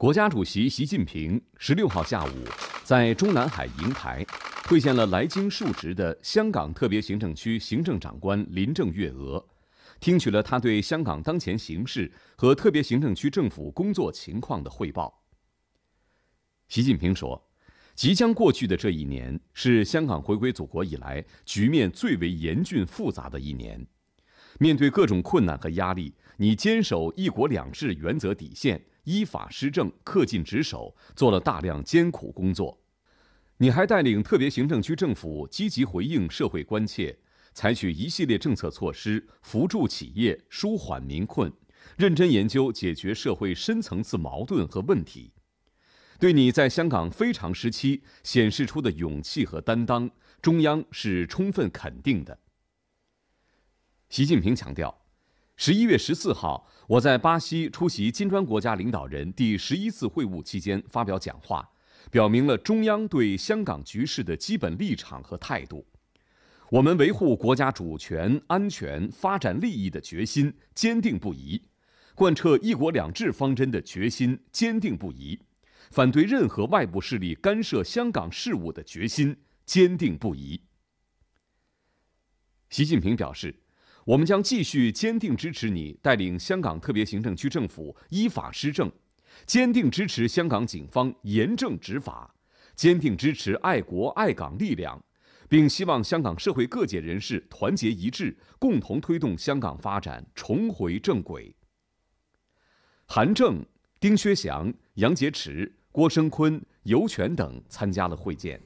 国家主席习近平十六号下午在中南海瀛台会见了来京述职的香港特别行政区行政长官林郑月娥，听取了他对香港当前形势和特别行政区政府工作情况的汇报。习近平说：“即将过去的这一年是香港回归祖国以来局面最为严峻复杂的一年，面对各种困难和压力，你坚守‘一国两制’原则底线。”依法施政、恪尽职守，做了大量艰苦工作。你还带领特别行政区政府积极回应社会关切，采取一系列政策措施扶助企业、舒缓民困，认真研究解决社会深层次矛盾和问题。对你在香港非常时期显示出的勇气和担当，中央是充分肯定的。习近平强调。十一月十四号，我在巴西出席金砖国家领导人第十一次会晤期间发表讲话，表明了中央对香港局势的基本立场和态度。我们维护国家主权、安全、发展利益的决心坚定不移，贯彻“一国两制”方针的决心坚定不移，反对任何外部势力干涉香港事务的决心坚定不移。习近平表示。我们将继续坚定支持你带领香港特别行政区政府依法施政，坚定支持香港警方严正执法，坚定支持爱国爱港力量，并希望香港社会各界人士团结一致，共同推动香港发展重回正轨。韩正、丁薛祥、杨洁篪、郭声琨、尤权等参加了会见。